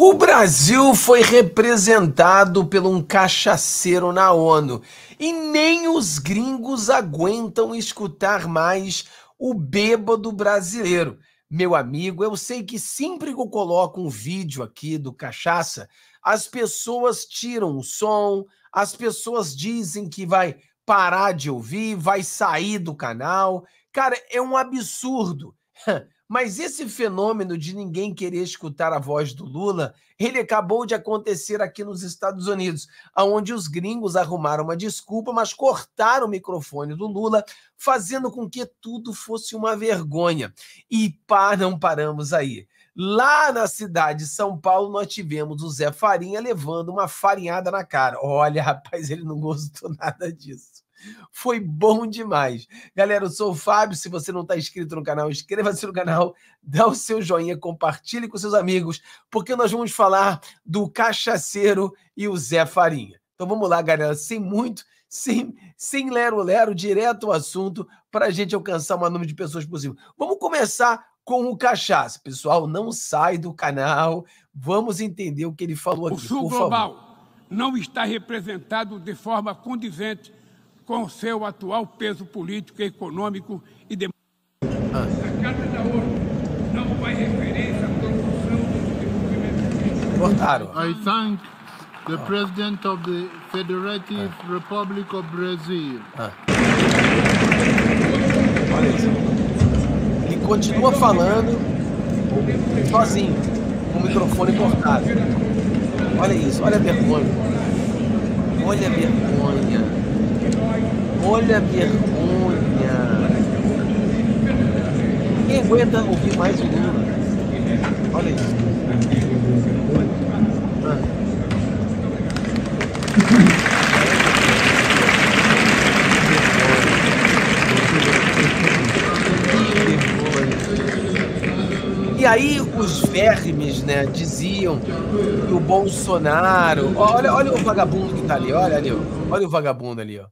O Brasil foi representado por um cachaceiro na ONU e nem os gringos aguentam escutar mais o bêbado brasileiro. Meu amigo, eu sei que sempre que eu coloco um vídeo aqui do cachaça, as pessoas tiram o som, as pessoas dizem que vai parar de ouvir, vai sair do canal. Cara, é um absurdo. Mas esse fenômeno de ninguém querer escutar a voz do Lula, ele acabou de acontecer aqui nos Estados Unidos, onde os gringos arrumaram uma desculpa, mas cortaram o microfone do Lula, fazendo com que tudo fosse uma vergonha. E pá, não paramos aí. Lá na cidade de São Paulo, nós tivemos o Zé Farinha levando uma farinhada na cara. Olha, rapaz, ele não gostou nada disso. Foi bom demais. Galera, eu sou o Fábio. Se você não está inscrito no canal, inscreva-se no canal, dá o seu joinha, compartilhe com seus amigos, porque nós vamos falar do Cachaceiro e o Zé Farinha. Então vamos lá, galera, sem muito, sem, sem lero-lero, direto ao assunto, para a gente alcançar o maior número de pessoas possível. Vamos começar com o cachaça. Pessoal, não sai do canal, vamos entender o que ele falou aqui. O Sul Global favor. não está representado de forma condizente com seu atual peso político, econômico e democrático. Ah. A Carta da ONU não faz referência à do desenvolvimento. Cortaram. I thank the President of the Federative ah. Republic of Brazil. Ah. Olha isso. Ele continua falando sozinho, com o microfone cortado. Olha isso, olha a vergonha. Olha a vergonha. Olha a vergonha. Quem aguenta ouvir mais o Lula? Olha isso. E aí os vermes, né, diziam que o Bolsonaro. Olha, olha o vagabundo que tá ali, olha ali, olha o vagabundo ali, ó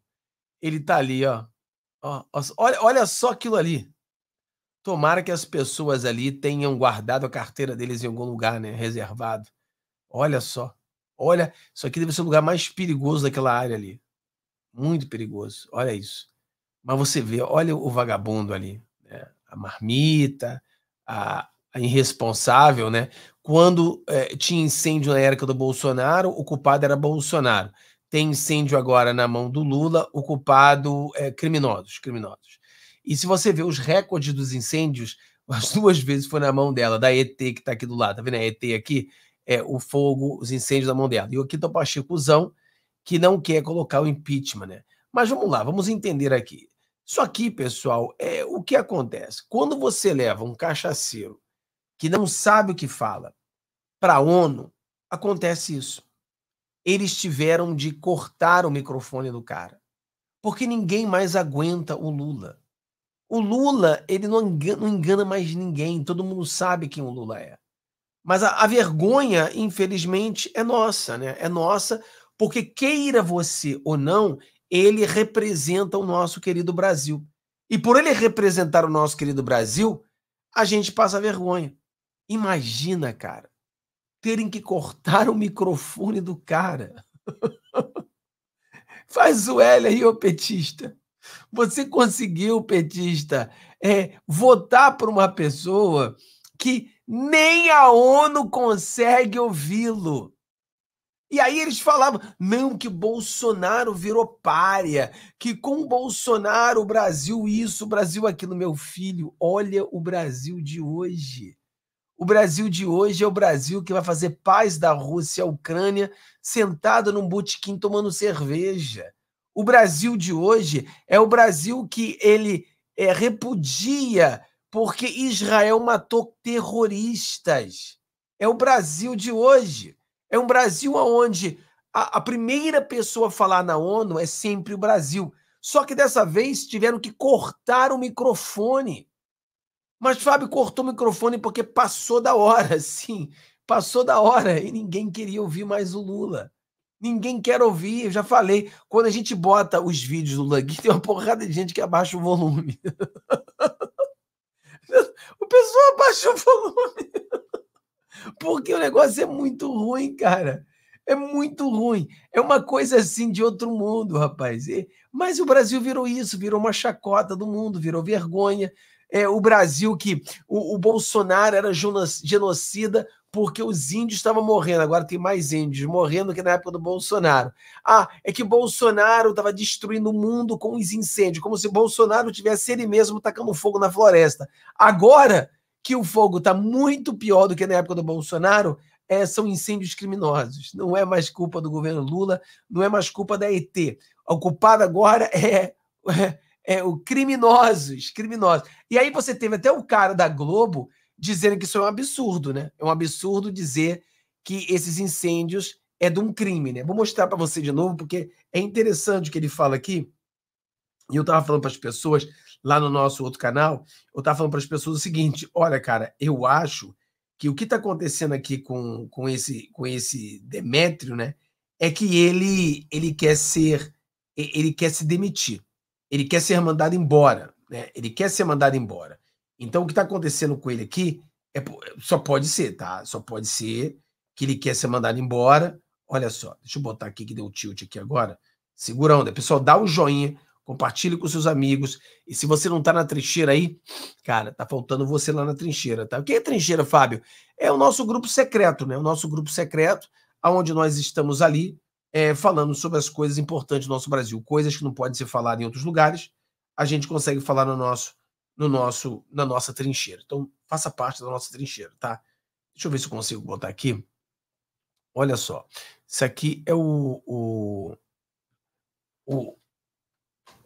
ele tá ali, ó. ó olha, olha só aquilo ali. Tomara que as pessoas ali tenham guardado a carteira deles em algum lugar, né? Reservado. Olha só. Olha, isso aqui deve ser o lugar mais perigoso daquela área ali. Muito perigoso. Olha isso. Mas você vê, olha o vagabundo ali. Né? A marmita, a, a irresponsável, né? Quando é, tinha incêndio na época do Bolsonaro, o culpado era Bolsonaro tem incêndio agora na mão do Lula, o culpado é criminosos, criminosos. E se você vê os recordes dos incêndios, as duas vezes foi na mão dela, da ET que está aqui do lado, tá vendo a ET aqui? É, o fogo, os incêndios na mão dela. E aqui está o Pachecuzão, tá que não quer colocar o impeachment, né? Mas vamos lá, vamos entender aqui. Isso aqui, pessoal, é o que acontece. Quando você leva um cachaceiro que não sabe o que fala para a ONU, acontece isso eles tiveram de cortar o microfone do cara. Porque ninguém mais aguenta o Lula. O Lula, ele não engana, não engana mais ninguém, todo mundo sabe quem o Lula é. Mas a, a vergonha, infelizmente, é nossa, né? É nossa, porque queira você ou não, ele representa o nosso querido Brasil. E por ele representar o nosso querido Brasil, a gente passa vergonha. Imagina, cara, terem que cortar o microfone do cara. Faz o L aí, ô petista. Você conseguiu, petista, é, votar para uma pessoa que nem a ONU consegue ouvi-lo. E aí eles falavam, não, que Bolsonaro virou párea, que com Bolsonaro o Brasil isso, o Brasil aquilo. Meu filho, olha o Brasil de hoje. O Brasil de hoje é o Brasil que vai fazer paz da Rússia à Ucrânia sentado num botequim tomando cerveja. O Brasil de hoje é o Brasil que ele é, repudia porque Israel matou terroristas. É o Brasil de hoje. É um Brasil onde a, a primeira pessoa a falar na ONU é sempre o Brasil. Só que dessa vez tiveram que cortar o microfone mas Fábio cortou o microfone porque passou da hora, sim, passou da hora e ninguém queria ouvir mais o Lula. Ninguém quer ouvir, eu já falei. Quando a gente bota os vídeos do Lula aqui, tem uma porrada de gente que abaixa o volume. o pessoal abaixa o volume. Porque o negócio é muito ruim, cara. É muito ruim. É uma coisa assim de outro mundo, rapaz. Mas o Brasil virou isso, virou uma chacota do mundo, virou vergonha, é, o Brasil que o, o Bolsonaro era genocida porque os índios estavam morrendo. Agora tem mais índios morrendo que na época do Bolsonaro. Ah, é que Bolsonaro estava destruindo o mundo com os incêndios, como se Bolsonaro tivesse ele mesmo tacando fogo na floresta. Agora que o fogo está muito pior do que na época do Bolsonaro, é, são incêndios criminosos. Não é mais culpa do governo Lula, não é mais culpa da ET. A culpada agora é, é é, o criminosos, criminosos. E aí você teve até o cara da Globo dizendo que isso é um absurdo, né? É um absurdo dizer que esses incêndios é de um crime, né? Vou mostrar para você de novo porque é interessante o que ele fala aqui. E eu estava falando para as pessoas lá no nosso outro canal, eu estava falando para as pessoas o seguinte: olha, cara, eu acho que o que está acontecendo aqui com, com esse com esse Demétrio, né, é que ele ele quer ser ele quer se demitir ele quer ser mandado embora, né? Ele quer ser mandado embora. Então o que está acontecendo com ele aqui é só pode ser, tá? Só pode ser que ele quer ser mandado embora. Olha só, deixa eu botar aqui que deu tilt aqui agora. Segura onda, né? pessoal, dá o um joinha, compartilhe com seus amigos. E se você não está na trincheira aí, cara, tá faltando você lá na trincheira, tá? O que é trincheira, Fábio? É o nosso grupo secreto, né? O nosso grupo secreto, aonde nós estamos ali é, falando sobre as coisas importantes do nosso Brasil, coisas que não podem ser faladas em outros lugares, a gente consegue falar no nosso, no nosso, na nossa trincheira. Então, faça parte da nossa trincheira, tá? Deixa eu ver se eu consigo botar aqui. Olha só, isso aqui é o, o, o,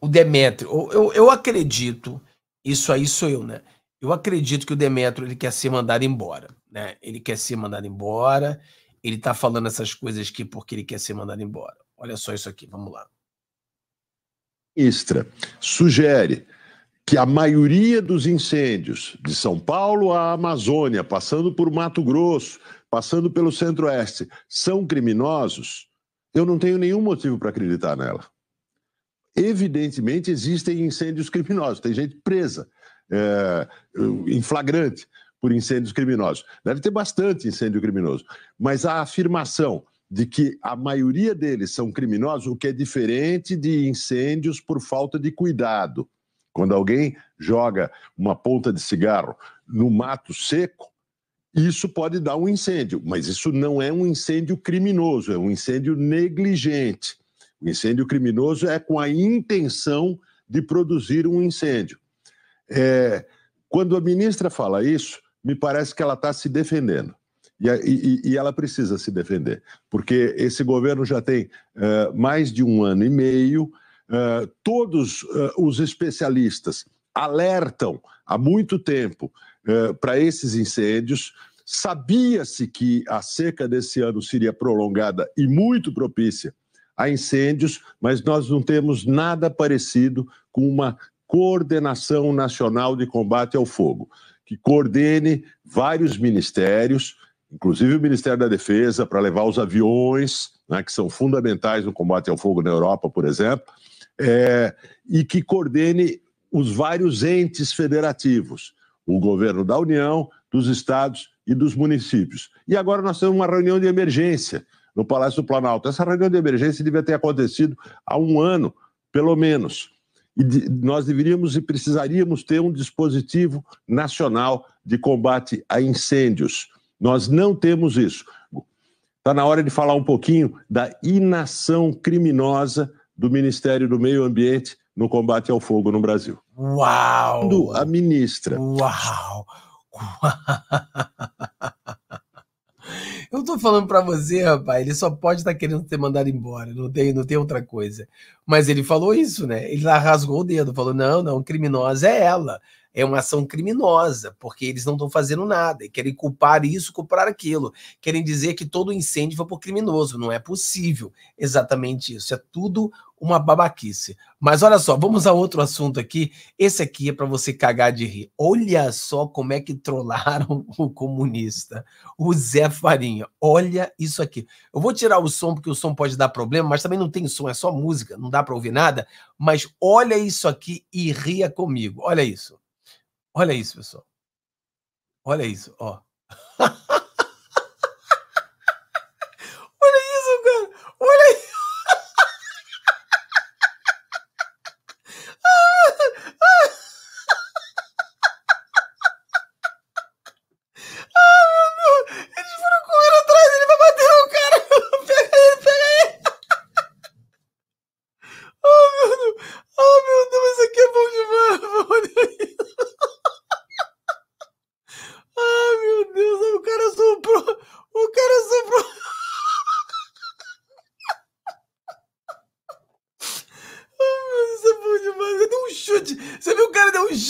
o Demetrio. Eu, eu, eu acredito, isso aí sou eu, né? Eu acredito que o Demetrio ele quer ser mandado embora, né? Ele quer ser mandado embora ele está falando essas coisas aqui porque ele quer ser mandado embora. Olha só isso aqui, vamos lá. Ministra sugere que a maioria dos incêndios de São Paulo à Amazônia, passando por Mato Grosso, passando pelo Centro-Oeste, são criminosos. Eu não tenho nenhum motivo para acreditar nela. Evidentemente existem incêndios criminosos, tem gente presa é, em flagrante, por incêndios criminosos. Deve ter bastante incêndio criminoso, mas a afirmação de que a maioria deles são criminosos, o que é diferente de incêndios por falta de cuidado. Quando alguém joga uma ponta de cigarro no mato seco, isso pode dar um incêndio, mas isso não é um incêndio criminoso, é um incêndio negligente. O incêndio criminoso é com a intenção de produzir um incêndio. É, quando a ministra fala isso, me parece que ela está se defendendo. E, e, e, ela precisa se defender, porque esse governo já tem uh, mais de um ano e meio. Uh, todos uh, os especialistas alertam há muito tempo para esses incêndios. Sabia-se que a seca desse ano seria prolongada e muito propícia a incêndios, mas nós não temos nada parecido com uma coordenação nacional de combate ao fogo que coordene vários ministérios, inclusive o Ministério da Defesa, para levar os aviões, né, que são fundamentais no combate ao fogo na Europa, por exemplo, é, e que coordene os vários entes federativos, o governo da União, dos estados e dos municípios. E agora nós temos uma reunião de emergência no Palácio do Planalto. Essa reunião de emergência devia ter acontecido há um ano, pelo menos e de, nós deveríamos e precisaríamos ter um dispositivo nacional de combate a incêndios. Nós não temos isso. Está na hora de falar um pouquinho da inação criminosa do Ministério do Meio Ambiente no combate ao fogo no Brasil. Uau! A ministra. Uau! Uau. Eu tô falando para você, rapaz, ele só pode estar tá querendo ter mandado embora, não tem, não tem outra coisa. Mas ele falou isso, né? Ele lá rasgou o dedo, falou: não, não, criminosa é ela. É uma ação criminosa, porque eles não estão fazendo nada, e querem culpar isso, culpar aquilo, querem dizer que todo incêndio foi por criminoso. Não é possível exatamente isso. É tudo uma babaquice. Mas olha só, vamos a outro assunto aqui. Esse aqui é para você cagar de rir. Olha só como é que trollaram o comunista, o Zé Farinha. Olha isso aqui. Eu vou tirar o som porque o som pode dar problema, mas também não tem som, é só música, não dá para ouvir nada. Mas olha isso aqui e ria comigo. Olha isso. Olha isso, pessoal. Olha isso, ó.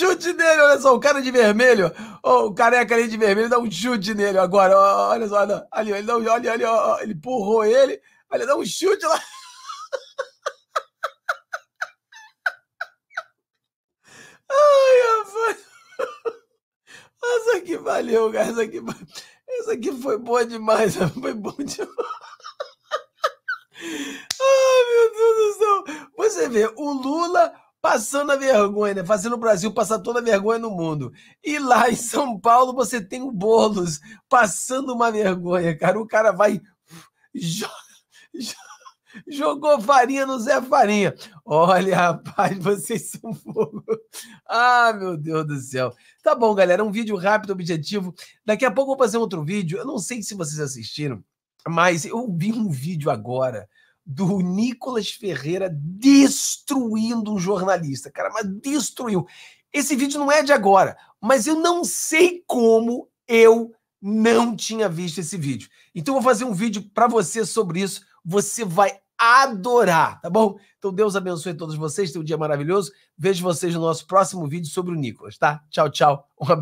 chute nele, olha só, o cara de vermelho, oh, o careca ali de vermelho dá um chute nele agora, oh, olha só, ali, ele dá um, olha, olha, oh, ele empurrou ele, olha, dá um chute lá. Ai, rapaz. Essa aqui valeu, cara, essa aqui, essa aqui foi boa demais, foi bom demais. Ai, meu Deus do céu. Você vê, o Lula passando a vergonha, né? fazendo o Brasil passar toda a vergonha no mundo. E lá em São Paulo você tem o Boulos passando uma vergonha, cara. O cara vai. Jo... Jo... Jogou farinha no Zé Farinha. Olha, rapaz, vocês são fogo. Ah, meu Deus do céu. Tá bom, galera. Um vídeo rápido, objetivo. Daqui a pouco eu vou fazer um outro vídeo. Eu não sei se vocês assistiram, mas eu vi um vídeo agora do Nicolas Ferreira destruindo um jornalista, cara, mas destruiu. Esse vídeo não é de agora, mas eu não sei como eu não tinha visto esse vídeo. Então eu vou fazer um vídeo para você sobre isso, você vai adorar, tá bom? Então Deus abençoe todos vocês, tenham um dia maravilhoso. Vejo vocês no nosso próximo vídeo sobre o Nicolas, tá? Tchau, tchau. Um abraço.